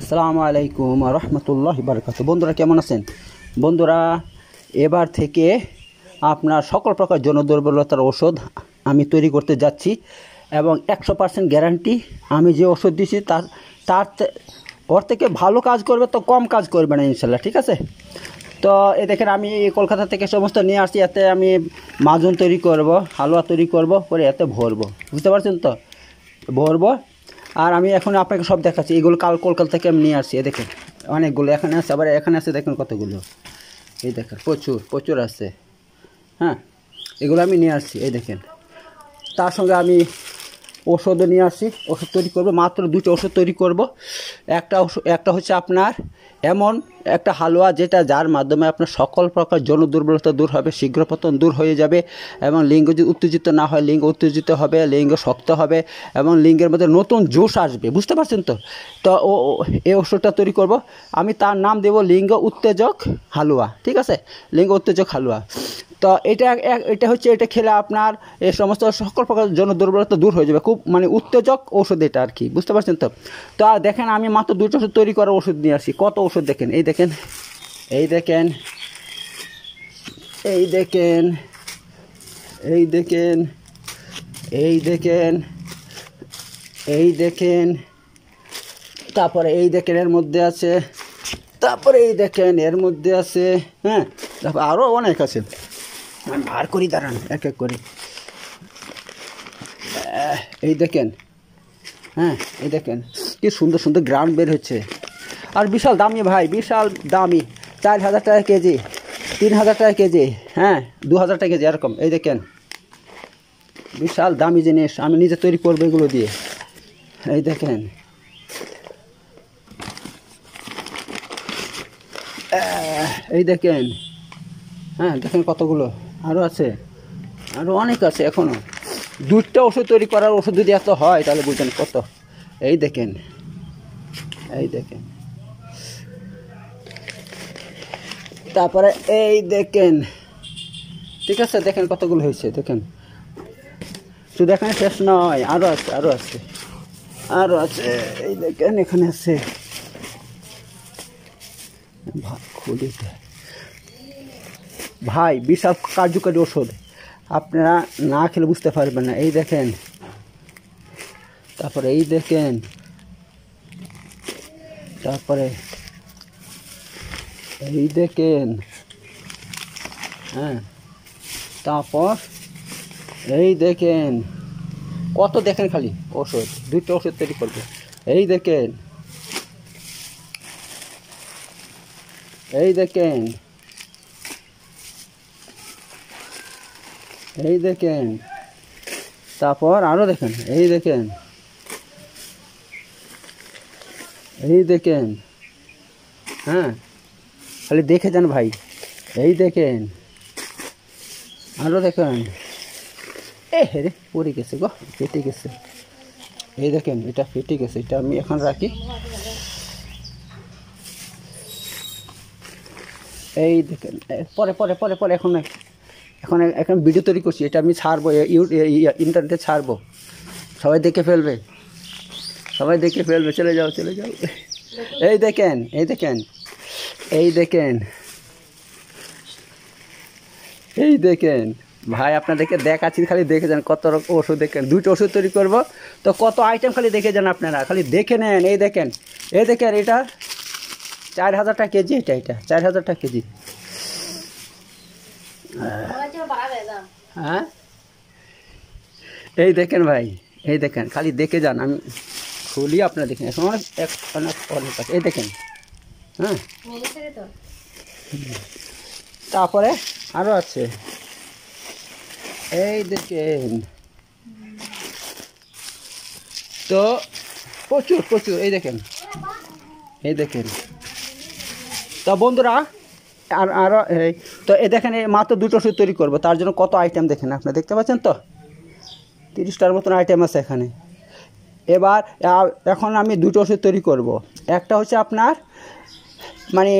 আসসালামু আলাইকুম রহমতুল্লাহ বারকাত বন্ধুরা কেমন আছেন বন্ধুরা এবার থেকে আপনার সকল প্রকার জনদুর্বলতার ওষুধ আমি তৈরি করতে যাচ্ছি এবং একশো পার্সেন্ট গ্যারান্টি আমি যে ওষুধ দিচ্ছি তার তার ওর থেকে ভালো কাজ করবে তো কম কাজ করবে না ইনশাল্লাহ ঠিক আছে তো এ দেখেন আমি কলকাতা থেকে সমস্ত নিয়ে আসছি এতে আমি মাজন তৈরি করব হালুয়া তৈরি করব করে এতে ভরবো বুঝতে পারছেন তো ভরবো আর আমি এখন আপনাকে সব দেখাচ্ছি এগুলো কাল কলকাতা থেকে আমি নিয়ে আসছি দেখুন অনেকগুলো এখানে আছে আবার এখানে আছে দেখুন কতগুলো এই দেখেন প্রচুর প্রচুর আছে হ্যাঁ এগুলো আমি নিয়ে আসছি এই দেখেন তার সঙ্গে আমি ওষুধও নিয়ে আসছি ওষুধ তৈরি করব মাত্র দুটো ওষুধ তৈরি করব একটা ওষুধ একটা হচ্ছে আপনার এমন একটা হালুয়া যেটা যার মাধ্যমে আপনার সকল প্রকার যৌন দুর্বলতা দূর হবে শীঘ্র পতন দূর হয়ে যাবে এবং লিঙ্গ যদি উত্তেজিত না হয় লিঙ্গ উত্তেজিত হবে লিঙ্গ শক্ত হবে এবং লিঙ্গের মধ্যে নতুন জোশ আসবে বুঝতে পারছেন তো তো ও এই ওষুধটা তৈরি করব আমি তার নাম দেব লিঙ্গ উত্তেজক হালুয়া ঠিক আছে লিঙ্গ উত্তেজক হালুয়া তো এটা এটা হচ্ছে এটা খেলে আপনার এই সমস্ত সকল প্রকার জন দুর্বলতা দূর হয়ে যাবে খুব মানে উত্তেজক ওষুধ এটা আর কি বুঝতে পারছেন তো তা দেখেন আমি মাত্র দুটো ওষুধ তৈরি করার ওষুধ নিয়ে আসি কত ওষুধ দেখেন এই দেখেন দেখেন এই দেখেন এই দেখেন এই দেখেন এই দেখেন এই দেখেন তারপরে এই দেখেন এর মধ্যে আছে তারপরে এই দেখেন এর মধ্যে আছে হ্যাঁ তারপর আরও অনেক আছে আমি মানে বার করি দাঁড়ান এক এক করে এই দেখেন হ্যাঁ এই দেখেন কি সুন্দর সুন্দর গ্রাউন্ড বের হচ্ছে আর বিশাল দামি ভাই বিশাল দামি চার হাজার টাকা কেজি তিন হাজার টাকা কেজি হ্যাঁ দু হাজার টাকা কেজি এরকম এই দেখেন বিশাল দামি জিনিস আমি নিজে তৈরি করবো এগুলো দিয়ে এই দেখেন এই দেখেন হ্যাঁ দেখেন কতগুলো আরও আছে আরও অনেক আছে এখনও দুধটা ওষুধ তৈরি করার ওষুধ যদি এত হয় তাহলে বুঝছেন কত এই দেখেন এই দেখেন তারপরে এই দেখেন ঠিক আছে দেখেন কতগুলো হয়েছে দেখেন তো দেখেন শেষ নয় আরও আছে আরও আছে আরও আছে এই দেখেন এখানে আছে ভাই বিশাল কার্যকারী ওষুধ আপনারা না খেলে বুঝতে পারবেন না এই দেখেন তারপরে এই দেখেন তারপরে এই দেখেন হ্যাঁ তারপর এই দেখেন কত দেখেন খালি ওষুধ দুটো ওষুধ তৈরি করবে এই দেখেন এই দেখেন এই দেখেন তারপর আরও দেখেন এই দেখেন এই দেখেন হ্যাঁ খালি দেখে যান ভাই এই দেখেন আরও দেখেন এ হেরে পড়ে গেছে গো ফেটে গেছে এই দেখেন এটা ফেটে গেছে এটা আমি এখন রাখি এই দেখেন পরে পরে পরে পরে এখন এখন এখন ভিডিও তৈরি করছি এটা আমি ছাড়বো ইন্টারনেটে ছাড়বো সবাই দেখে ফেলবে সবাই দেখে ফেলবে চলে যাও চলে যাও এই দেখেন এই দেখেন এই দেখেন এই দেখেন ভাই আপনাদেরকে দেখাচ্ছি খালি দেখে যান কত রকম ওষুধ দেখেন দুটো ওষুধ তৈরি করব তো কত আইটেম খালি দেখে যান আপনারা খালি দেখে নেন এই দেখেন এই দেখেন এটা চার হাজারটা কেজি এটা এটা চার হাজারটা কেজি হ্যাঁ এই দেখেন ভাই এই দেখেন খালি দেখে যান আমি খুলি আপনার দেখেন এখন অনেক অনেক অনেক এই দেখেন হ্যাঁ তারপরে আরও আছে এই দেখেন তো প্রচুর প্রচুর এই দেখেন এই দেখেন তো বন্ধুরা আর আরও এই তো এ দেখেন এই মাত্র দুটো ওষুধ তৈরি করবো তার জন্য কত আইটেম দেখেন আপনি দেখতে পাচ্ছেন তো তিরিশটার মতন আইটেম আছে এখানে এবার এখন আমি দুটো ওষুধ তৈরি করব একটা হচ্ছে আপনার মানে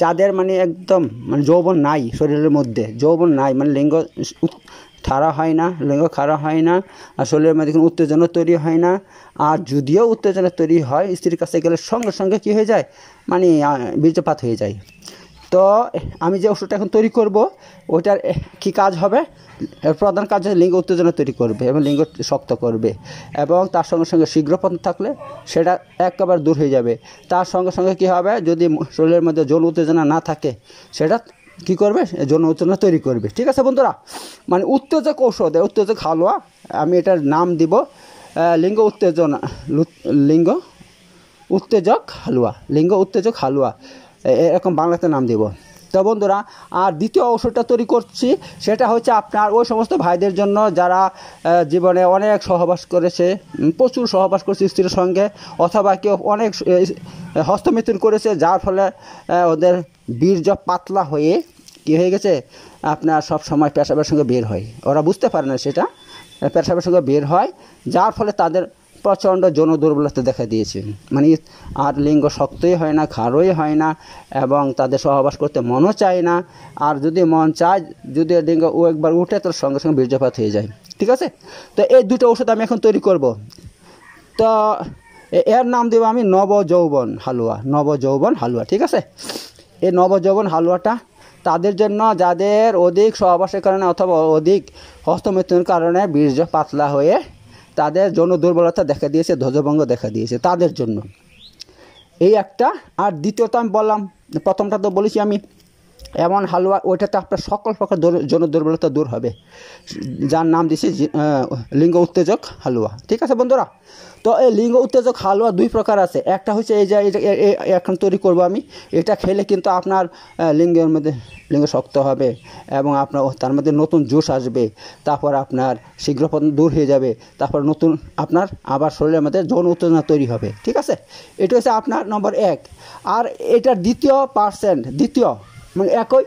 যাদের মানে একদম মানে যৌবন নাই শরীরের মধ্যে যৌবন নাই মানে লিঙ্গ খারা হয় না লিঙ্গ খারাপ হয় না আর শরীরের মধ্যে কোনো উত্তেজনা তৈরি হয় না আর যদিও উত্তেজনা তৈরি হয় স্ত্রীর কাছে গেলে সঙ্গে সঙ্গে কী হয়ে যায় মানে বীর্যপাত হয়ে যায় তো আমি যে ওষুধটা এখন তৈরি করব ওইটার কি কাজ হবে প্রধান কাজ লিঙ্গ উত্তেজনা তৈরি করবে এবং লিঙ্গ শক্ত করবে এবং তার সঙ্গে সঙ্গে শীঘ্রপণ থাকলে সেটা একেবারে দূর হয়ে যাবে তার সঙ্গে সঙ্গে কি হবে যদি শরীরের মধ্যে জল উত্তেজনা না থাকে সেটা কি করবে জন উত্তেজনা তৈরি করবে ঠিক আছে বন্ধুরা মানে উত্তেজক ঔষধ উত্তেজক হালুয়া আমি এটার নাম দিব লিঙ্গ উত্তেজনা লিঙ্গ উত্তেজক হালুয়া লিঙ্গ উত্তেজক হালুয়া এরকম বাংলাতে নাম দেব তো বন্ধুরা আর দ্বিতীয় ঔষধটা তৈরি করছি সেটা হচ্ছে আপনার ওই সমস্ত ভাইদের জন্য যারা জীবনে অনেক সহবাস করেছে প্রচুর সহবাস করেছে স্ত্রীর সঙ্গে অথবা কেউ অনেক হস্তমিথুন করেছে যার ফলে ওদের বীর্য পাতলা হয়ে কি হয়ে গেছে আপনার সব সময় পেশাবের সঙ্গে বের হয় ওরা বুঝতে পারে না সেটা পেশাবের সঙ্গে বের হয় যার ফলে তাদের প্রচণ্ড যৌন দুর্বলতা দেখা দিয়েছে মানে আর লিঙ্গ শক্তই হয় না খারই হয় না এবং তাদের সহবাস করতে মনও চায় না আর যদি মন চায় যদি লিঙ্গ ও একবার উঠে তার সঙ্গে সঙ্গে বীর্যপাত হয়ে যায় ঠিক আছে তো এই দুটো ওষুধ আমি এখন তৈরি করব তো এর নাম দেব আমি নব যৌবন হালুয়া নবযৌবন হালুয়া ঠিক আছে এই নবযৌবন হালুয়াটা তাদের জন্য যাদের অধিক সহবাসের কারণে অথবা অধিক হস্তমৃত্যুর কারণে বীর্য পাতলা হয়ে তাদের জন্য দুর্বলতা দেখা দিয়েছে ধ্বজভঙ্গ দেখা দিয়েছে তাদের জন্য এই একটা আর দ্বিতীয়ত আমি বললাম প্রথমটা তো বলেছি আমি এমন হালুয়া ওইটাতে আপনার সকল প্রকার জন দুর্বলতা দূর হবে যার নাম দিছি লিঙ্গ উত্তেজক হালুয়া ঠিক আছে বন্ধুরা তো এই লিঙ্গ উত্তেজক হালুয়া দুই প্রকার আছে একটা হচ্ছে এই যে এখন তৈরি করবো আমি এটা খেলে কিন্তু আপনার লিঙ্গের মধ্যে লিঙ্গ শক্ত হবে এবং আপনার তার মধ্যে নতুন জুস আসবে তারপর আপনার শীঘ্রপদ দূর হয়ে যাবে তারপর নতুন আপনার আবার শরীরের মধ্যে যৌন উত্তেজনা তৈরি হবে ঠিক আছে এটা হচ্ছে আপনার নম্বর এক আর এটার দ্বিতীয় পার্সেন্ট দ্বিতীয় মানে একই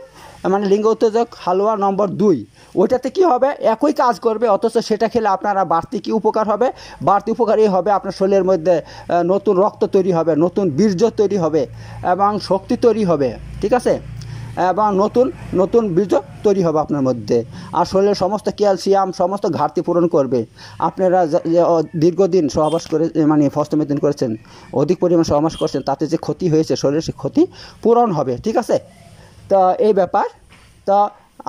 মানে লিঙ্গ উত্তেজক হালুয়া নম্বর দুই ওইটাতে কি হবে একই কাজ করবে অথচ সেটা খেলে আপনারা বাড়তি কী উপকার হবে বাড়তি উপকারই হবে আপনার শরীরের মধ্যে নতুন রক্ত তৈরি হবে নতুন বীর্য তৈরি হবে এবং শক্তি তৈরি হবে ঠিক আছে এবং নতুন নতুন বীর্য তৈরি হবে আপনার মধ্যে আর শরীরের সমস্ত ক্যালসিয়াম সমস্ত ঘাটতি পূরণ করবে আপনারা দীর্ঘদিন সহবাস করে মানে ফস্তমেদিন করেছেন অধিক পরিমাণ সহবাস করছেন তাতে যে ক্ষতি হয়েছে শরীরের সে ক্ষতি পূরণ হবে ঠিক আছে তো এই ব্যাপার তো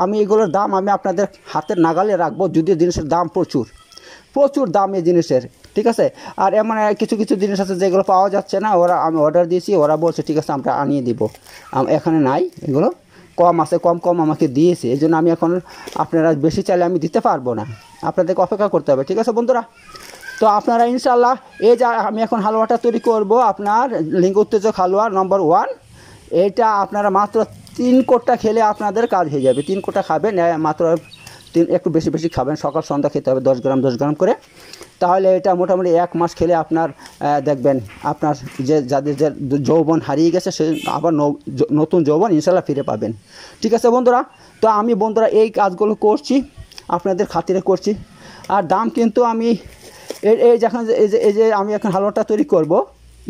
আমি এগুলোর দাম আমি আপনাদের হাতের নাগালে রাখবো যদিও জিনিসের দাম প্রচুর প্রচুর দাম এই জিনিসের ঠিক আছে আর এমন কিছু কিছু জিনিস আছে যেগুলো পাওয়া যাচ্ছে না ওরা আমি অর্ডার দিয়েছি ওরা বলছে ঠিক আছে আমরা আনিয়ে দিব এখানে নাই এগুলো কম আছে কম কম আমাকে দিয়েছে এই জন্য আমি এখন আপনারা বেশি চাইলে আমি দিতে পারবো না আপনাদেরকে অপেক্ষা করতে হবে ঠিক আছে বন্ধুরা তো আপনারা ইনশাল্লাহ এই যে আমি এখন হালুয়াটা তৈরি করব আপনার লিঙ্গ উত্তেজক হালুয়া নম্বর ওয়ান এটা আপনারা মাত্র তিন কোটটা খেলে আপনাদের কাজ হয়ে যাবে তিন কোটটা খাবেন মাত্র তিন একটু বেশি বেশি খাবেন সকাল সন্ধ্যা খেতে হবে দশ গ্রাম দশ গ্রাম করে তাহলে এটা মোটামুটি এক মাস খেলে আপনার দেখবেন আপনার যে যাদের যে যৌবন হারিয়ে গেছে সে আবার নতুন যৌবন ইনশাল্লাহ ফিরে পাবেন ঠিক আছে বন্ধুরা তো আমি বন্ধুরা এই কাজগুলো করছি আপনাদের খাতিরে করছি আর দাম কিন্তু আমি এই যখন এই যে এই যে আমি এখন হালুয়াটা তৈরি করব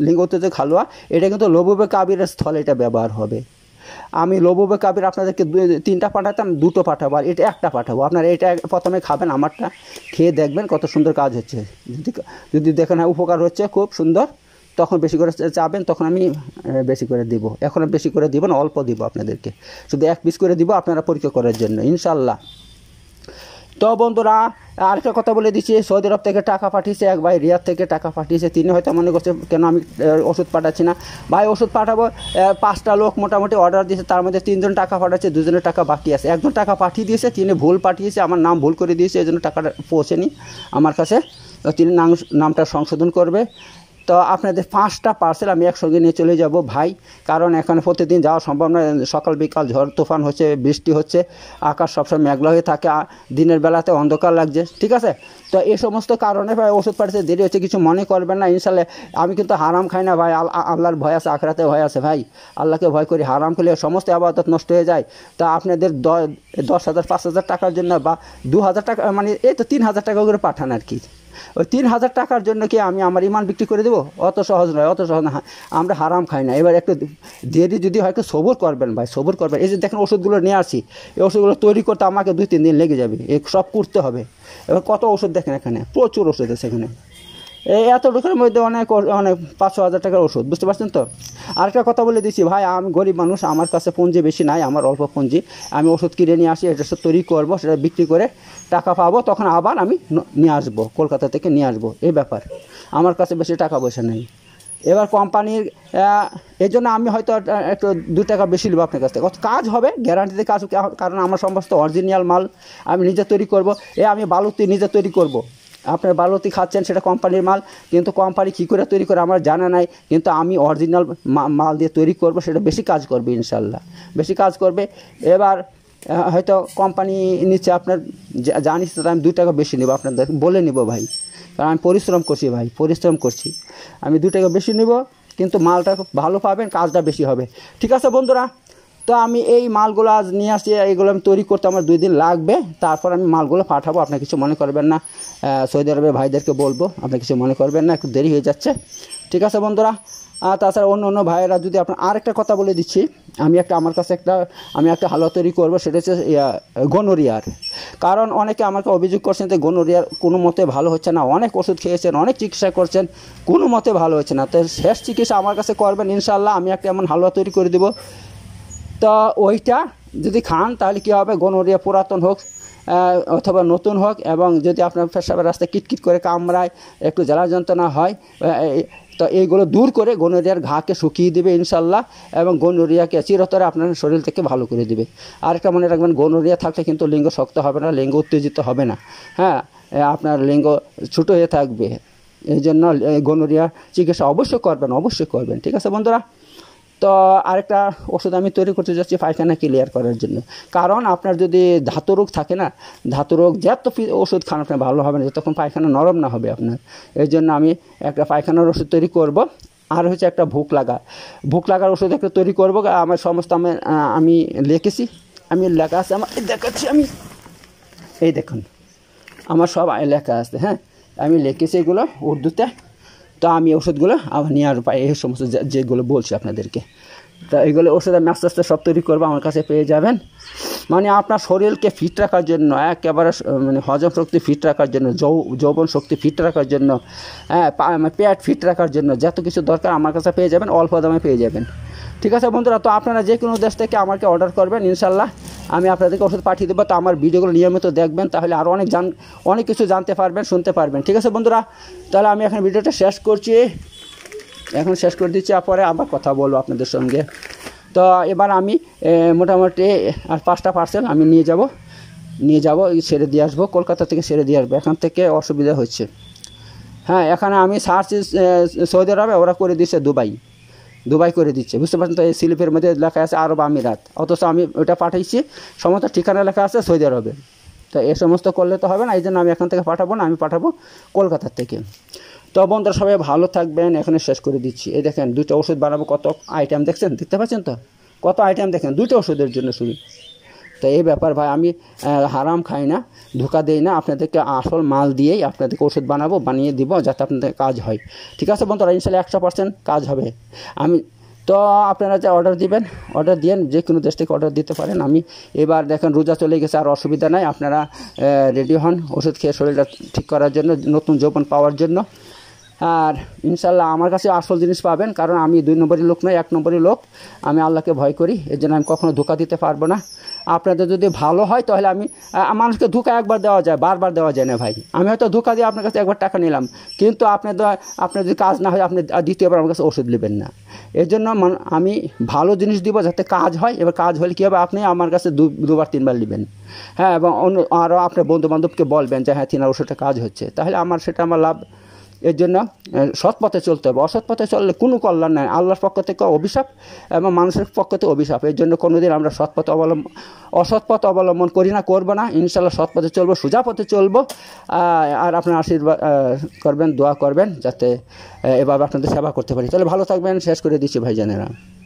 লিঙ্গতে যে হালুয়া এটা কিন্তু লবুবে কাবিরের স্থলে এটা ব্যবহার হবে আমি লোবোবে কাবির আপনাদেরকে তিনটা পাঠাতাম দুটো পাঠাবো আর এটা একটা পাঠাবো আপনারা এটা প্রথমে খাবেন আমারটা খেয়ে দেখবেন কত সুন্দর কাজ হচ্ছে যদি যদি দেখেন হ্যাঁ, উপকার হচ্ছে খুব সুন্দর তখন বেশি করে চাবেন তখন আমি বেশি করে দিব এখন বেশি করে দিব না অল্প দিব আপনাদেরকে শুধু এক পিস করে দিব আপনারা পরীক্ষা করার জন্য ইনশাল্লাহ তো বন্ধুরা আর একটা কথা বলে দিচ্ছি সৌদি আরব থেকে টাকা পাঠিয়েছে এক ভাই রিয়াদ থেকে টাকা পাঠিয়েছে তিনি হয়তো মনে করছে কেন আমি ওষুধ পাঠাচ্ছি না ভাই ওষুধ পাঠাবো পাঁচটা লোক মোটামুটি অর্ডার দিয়েছে তার মধ্যে তিনজন টাকা পাঠাচ্ছে দুজনের টাকা বাকি আছে একজন টাকা পাঠিয়ে দিয়েছে তিনি ভুল পাঠিয়েছে আমার নাম ভুল করে দিয়েছে এই জন্য টাকাটা পৌঁছেনি আমার কাছে তিনি নাম নামটা সংশোধন করবে তো আপনাদের পাঁচটা পার্সেল আমি একসঙ্গে নিয়ে চলে যাব ভাই কারণ এখানে প্রতিদিন যাওয়া সম্ভব নয় সকাল বিকাল ঝড় তুফান হচ্ছে বৃষ্টি হচ্ছে আকাশ সবসময় মেঘলা হয়ে থাকে দিনের বেলাতে অন্ধকার লাগছে ঠিক আছে তো এই সমস্ত কারণে ভাই ওষুধ পাঠিয়েছে দেরি হচ্ছে কিছু মনে করবেন না ইনশাল্লাহ আমি কিন্তু হারাম খাই না ভাই আল্লাহর ভয় আছে আখরাতে ভয় আছে ভাই আল্লাহকে ভয় করি হারাম খেলে সমস্ত আবাদত নষ্ট হয়ে যায় তা আপনাদের দশ হাজার পাঁচ হাজার টাকার জন্য বা দু হাজার টাকা মানে এই তো তিন হাজার টাকা করে পাঠান আর কি ওই তিন হাজার টাকার জন্য কি আমি আমার ইমান বিক্রি করে দেবো অত সহজ নয় অত সহজ না আমরা হারাম খাই না এবার একটু দেরি যদি হয় একটু সবর করবেন ভাই সবর করবেন এই যে দেখেন ওষুধগুলো নিয়ে আসি এই ওষুধগুলো তৈরি করতে আমাকে দুই তিন দিন লেগে যাবে এ সব করতে হবে এবার কত ওষুধ দেখেন এখানে প্রচুর ওষুধ আছে এখানে এই লোকের মধ্যে অনেক অনেক পাঁচ হাজার টাকার ওষুধ বুঝতে পারছেন তো আরেকটা কথা বলে দিচ্ছি ভাই আমি গরিব মানুষ আমার কাছে পুঁজি বেশি নাই আমার অল্প পুঁজি আমি ওষুধ কিনে নিয়ে আসি এটা তৈরি করবো সেটা বিক্রি করে টাকা পাবো তখন আবার আমি নিয়ে আসবো কলকাতা থেকে নিয়ে আসবো এই ব্যাপার আমার কাছে বেশি টাকা পয়সা নেই এবার কোম্পানির এই জন্য আমি হয়তো একটু দু টাকা বেশি নেবো আপনার কাছ থেকে কাজ হবে গ্যারান্টিতে কাজ কারণ আমার সমস্ত অরিজিনাল মাল আমি নিজে তৈরি করব এ আমি বালুতি নিজে তৈরি করব আপনার বালতি খাচ্ছেন সেটা কোম্পানির মাল কিন্তু কোম্পানি কী করে তৈরি করে আমার জানা নাই কিন্তু আমি অরিজিনাল মাল দিয়ে তৈরি করব সেটা বেশি কাজ করবে ইনশাল্লাহ বেশি কাজ করবে এবার হয়তো কোম্পানি নিচ্ছে আপনার জানিস আমি দু টাকা বেশি নেবো আপনাদের বলে নেব ভাই কারণ আমি পরিশ্রম করছি ভাই পরিশ্রম করছি আমি দু টাকা বেশি নেব কিন্তু মালটা ভালো পাবেন কাজটা বেশি হবে ঠিক আছে বন্ধুরা তো আমি এই মালগুলো আজ নিয়ে আসছি এইগুলো আমি তৈরি করতে আমার দুই দিন লাগবে তারপর আমি মালগুলো পাঠাবো আপনার কিছু মনে করবেন না সৌদি আরবের ভাইদেরকে বলবো আপনি কিছু মনে করবেন না একটু দেরি হয়ে যাচ্ছে ঠিক আছে বন্ধুরা আর তাছাড়া অন্য অন্য ভাইয়েরা যদি আপনার আরেকটা কথা বলে দিচ্ছি আমি একটা আমার কাছে একটা আমি একটা হালুয়া তৈরি করবো সেটা হচ্ছে গনোরিয়ার কারণ অনেকে আমাকে অভিযোগ করছেন যে গনোরিয়ার কোনো মতে ভালো হচ্ছে না অনেক ওষুধ খেয়েছেন অনেক চিকিৎসা করছেন কোনো মতে ভালো হচ্ছে না তো শেষ চিকিৎসা আমার কাছে করবেন ইনশাল্লাহ আমি একটা এমন হালুয়া তৈরি করে দেবো তো ওইটা যদি খান তাহলে কী হবে গনোরিয়া পুরাতন হোক অথবা নতুন হোক এবং যদি আপনার পেশাবের রাস্তায় কিটকিট করে কামড়ায় একটু জ্বালা যন্ত্রণা হয় তো এইগুলো দূর করে গনোরিয়ার ঘাকে শুকিয়ে দেবে ইনশাল্লাহ এবং গনোরিয়াকে চিরতরে আপনার শরীর থেকে ভালো করে দেবে আরেকটা মনে রাখবেন গনোরিয়া থাকলে কিন্তু লিঙ্গ শক্ত হবে না লিঙ্গ উত্তেজিত হবে না হ্যাঁ আপনার লিঙ্গ ছোটো হয়ে থাকবে এই জন্য গনোরিয়া চিকিৎসা অবশ্যই করবেন অবশ্যই করবেন ঠিক আছে বন্ধুরা তো আরেকটা ওষুধ আমি তৈরি করতে যাচ্ছি পায়খানা ক্লিয়ার করার জন্য কারণ আপনার যদি ধাতু রোগ থাকে না ধাতু রোগ যত ওষুধ খান আপনার ভালো হবে না যতক্ষণ পায়খানা নরম না হবে আপনার এই জন্য আমি একটা পায়খানার ওষুধ তৈরি করব আর হচ্ছে একটা ভুক লাগা ভুক লাগার ওষুধ একটা তৈরি করব আমার সমস্ত আমি আমি লিখেছি আমি লেখা আছে আমার দেখাচ্ছি আমি এই দেখুন আমার সব লেখা আছে হ্যাঁ আমি লিখেছি এগুলো উর্দুতে তা আমি ওষুধগুলো আবার নিয়ে আর এই সমস্ত যেগুলো বলছি আপনাদেরকে তা এগুলো ওষুধ আমি আস্তে আস্তে সব তৈরি করবো আমার কাছে পেয়ে যাবেন মানে আপনার শরীরকে ফিট রাখার জন্য একেবারে মানে হজম শক্তি ফিট রাখার জন্য যৌ যৌবন শক্তি ফিট রাখার জন্য হ্যাঁ পেট ফিট রাখার জন্য যত কিছু দরকার আমার কাছে পেয়ে যাবেন অল্প দামে পেয়ে যাবেন ঠিক আছে বন্ধুরা তো আপনারা যে কোনো দেশ থেকে আমাকে অর্ডার করবেন ইনশাল্লাহ আমি আপনাদেরকে ওষুধ পাঠিয়ে দেবো তো আমার ভিডিওগুলো নিয়মিত দেখবেন তাহলে আরও অনেক জান অনেক কিছু জানতে পারবেন শুনতে পারবেন ঠিক আছে বন্ধুরা তাহলে আমি এখন ভিডিওটা শেষ করছি এখন শেষ করে দিচ্ছি পরে আবার কথা বলবো আপনাদের সঙ্গে তো এবার আমি মোটামুটি আর পাঁচটা পার্সেল আমি নিয়ে যাব নিয়ে যাব সেরে দিয়ে আসবো কলকাতা থেকে সেরে দিয়ে আসবো এখান থেকে অসুবিধা হচ্ছে হ্যাঁ এখানে আমি সার্চ সৌদি আরবে ওরা করে দিচ্ছে দুবাই দুবাই করে দিচ্ছে বুঝতে পারছেন তো এই স্লিপের মধ্যে লেখা আছে আরব আমিরাত অথচ আমি ওটা পাঠাইছি সমস্ত ঠিকানা লেখা আছে সৌদি আরবে তো এ সমস্ত করলে তো হবে না এই জন্য আমি এখান থেকে পাঠাবো না আমি পাঠাবো কলকাতার থেকে তো বন্ধুরা সবাই ভালো থাকবেন এখানে শেষ করে দিচ্ছি এই দেখেন দুটো ওষুধ বানাবো কত আইটেম দেখছেন দেখতে পাচ্ছেন তো কত আইটেম দেখেন দুটো ওষুধের জন্য শুধু তো এই ব্যাপার ভাই আমি হারাম খাই না ধোকা দেই না আপনাদেরকে আসল মাল দিয়েই আপনাদেরকে ওষুধ বানাবো বানিয়ে দিব যাতে আপনাদের কাজ হয় ঠিক আছে বন্ধুরা ইনশাল্লাহ একশো পার্সেন্ট কাজ হবে আমি তো আপনারা যে অর্ডার দিবেন অর্ডার দিয়েন যে কোনো দেশ থেকে অর্ডার দিতে পারেন আমি এবার দেখেন রোজা চলে গেছে আর অসুবিধা নাই আপনারা রেডি হন ওষুধ খেয়ে শরীরটা ঠিক করার জন্য নতুন যৌবন পাওয়ার জন্য আর ইনশাল্লাহ আমার কাছে আসল জিনিস পাবেন কারণ আমি দুই নম্বরের লোক নয় এক নম্বরের লোক আমি আল্লাহকে ভয় করি এর জন্য আমি কখনো ধোকা দিতে পারবো না আপনাদের যদি ভালো হয় তাহলে আমি মানুষকে ধোকা একবার দেওয়া যায় বারবার দেওয়া যায় না ভাই আমি হয়তো ধোকা দিয়ে আপনার কাছে একবার টাকা নিলাম কিন্তু আপনাদের আপনার যদি কাজ না হয় আপনি দ্বিতীয়বার আমার কাছে ওষুধ নেবেন না এর জন্য আমি ভালো জিনিস দিব যাতে কাজ হয় এবার কাজ হলে কী হবে আপনি আমার কাছে দুবার তিনবার নেবেন হ্যাঁ এবং অন্য আরও আপনার বন্ধুবান্ধবকে বলবেন যে হ্যাঁ তিনার ওষুধটা কাজ হচ্ছে তাহলে আমার সেটা আমার লাভ এর জন্য সৎ পথে চলতে হবে অসৎ পথে চললে কোনো কল্যাণ নাই আল্লাহর পক্ষ থেকে অভিশাপ এবং মানুষের পক্ষ থেকে অভিশাপ এর জন্য কোনোদিন আমরা সৎ পথ অবলম্বন অসৎ পথ অবলম্বন করি না করবো না ইনশাল্লাহ সৎ পথে চলবো সোজা পথে চলবো আর আপনার আশীর্বাদ করবেন দোয়া করবেন যাতে এবার আপনাদের সেবা করতে পারি তাহলে ভালো থাকবেন শেষ করে দিচ্ছি ভাইজানেরা